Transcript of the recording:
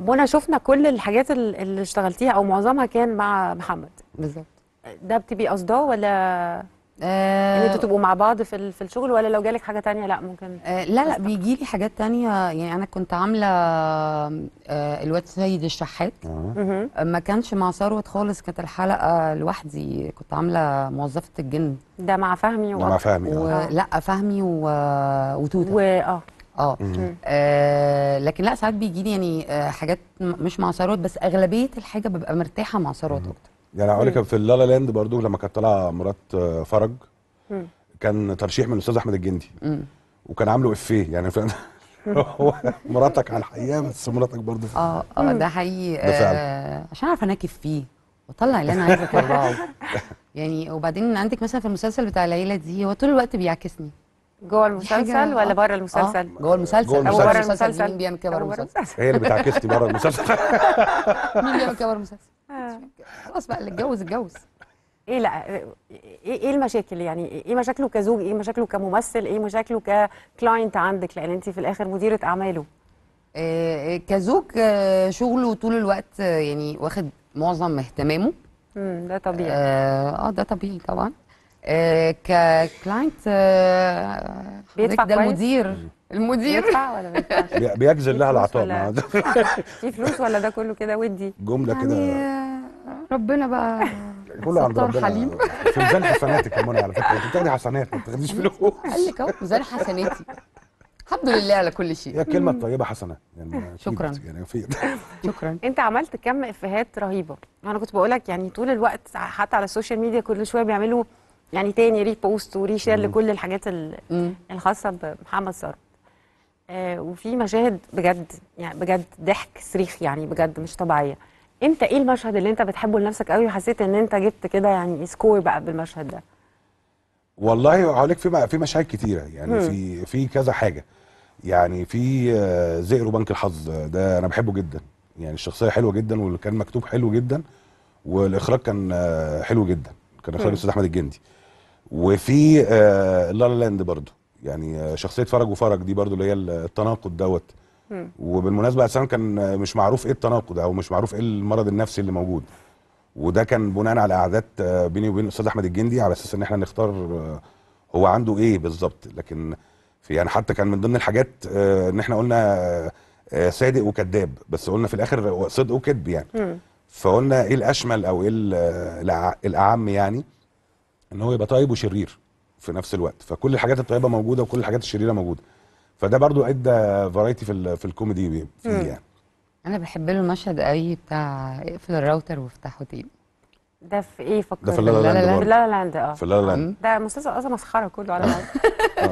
منى شفنا كل الحاجات اللي اشتغلتيها او معظمها كان مع محمد بالظبط ده بتبقي قصداه ولا آه ان انتوا تبقوا مع بعض في في الشغل ولا لو جالك حاجه تانية لا ممكن آه لا لا بيجي لي حاجات تانية يعني انا كنت عامله آه الواد سيد الشحات ما كانش مع ثروت خالص كانت الحلقه لوحدي كنت عامله موظفه الجن ده مع فهمي و... مع فهمي آه. لا فهمي و... وتوته و... اه اه. اه, لكن لا ساعات بيجي لي يعني آه حاجات مش مع ثروت بس اغلبيه الحاجه ببقى مرتاحه مع ثروت اكتر يعني هقول لك في اللالا لاند برضو لما كانت طالعه مرات آه، فرج كان ترشيح من الاستاذ احمد الجندي وكان عامله افيه يعني هو مراتك على الحقيقه بس مراتك برضه اه اه ده حقيقي آه عشان اعرف انكف فيه واطلع اللي انا عايزه اطلعه يعني وبعدين عندك مثلا في المسلسل بتاع العيله دي هو طول الوقت بيعكسني جوه المسلسل ولا آه. بره المسلسل؟ آه. جوه المسلسل جوه المسلسل بره المسلسل مين بيعمل كده بره المسلسل؟ هي اللي بتعكسني بره المسلسل مين بيعمل كده بره المسلسل؟ خلاص بقى اللي اتجوز اتجوز ايه لا إيه،, ايه المشاكل يعني ايه مشاكله كزوج ايه مشاكله كممثل ايه مشاكله ككلاينت عندك لان انت في الاخر مديره اعماله آه، آه، كزوج شغله طول الوقت يعني واخد معظم اهتمامه ده طبيعي اه ده طبيعي طبعا آه، ككلاينت آه، بيدفع ده المدير المدير بيدفع ولا بيجزل لها العطاء في فلوس ولا ده كله كده ودي جمله يعني كده آه، ربنا بقى كله عند ربنا حليم في ميزان حسناتك يا منى على فكره انت بتاخدي حسنات ما بتاخديش فلوس قال لك اهو ميزان حسناتي الحمد لله على كل شيء هي الكلمه الطيبه حسنه يعني شكرا يعني شكرا انت عملت كم افيهات رهيبه انا كنت بقول لك يعني طول الوقت حتى على السوشيال ميديا كل شويه بيعملوا يعني تاني ريح بوست وريش لكل الحاجات الخاصه بمحمد ثروت آه وفي مشاهد بجد يعني بجد ضحك صريخ يعني بجد مش طبيعيه انت ايه المشهد اللي انت بتحبه لنفسك قوي وحسيت ان انت جبت كده يعني سكور بقى بالمشهد ده والله هقول لك في في مشاهد كتيره يعني مم. في في كذا حاجه يعني في آه، زئر وبنك الحظ ده انا بحبه جدا يعني الشخصيه حلوه جدا واللي كان مكتوب حلو جدا والاخراج كان آه، حلو جدا كان اخراج الاستاذ احمد الجندي وفي لالا آه، لا لاند برضو يعني آه، شخصيه فرج وفرج دي برضو اللي هي التناقض دوت وبالمناسبه اساسا كان آه، مش معروف ايه التناقض او مش معروف ايه المرض النفسي اللي موجود وده كان بناء على قعدات بيني وبين الاستاذ احمد الجندي على اساس ان احنا نختار هو عنده ايه بالظبط لكن في يعني حتى كان من ضمن الحاجات ان احنا قلنا صادق وكذاب بس قلنا في الاخر صدق وكذب يعني فقلنا ايه الاشمل او ايه الاعم يعني ان هو يبقى طيب وشرير في نفس الوقت فكل الحاجات الطيبه موجوده وكل الحاجات الشريره موجوده فده برضو ادى فرايتي في في الكوميدي فيه يعني انا بحب له المشهد قوي بتاع اقفل الراوتر وافتحه تاني ده في ايه فكرت ده في لا لا لاند اه في لا لاند ده مسلسل اصلا مسخره كله على بعض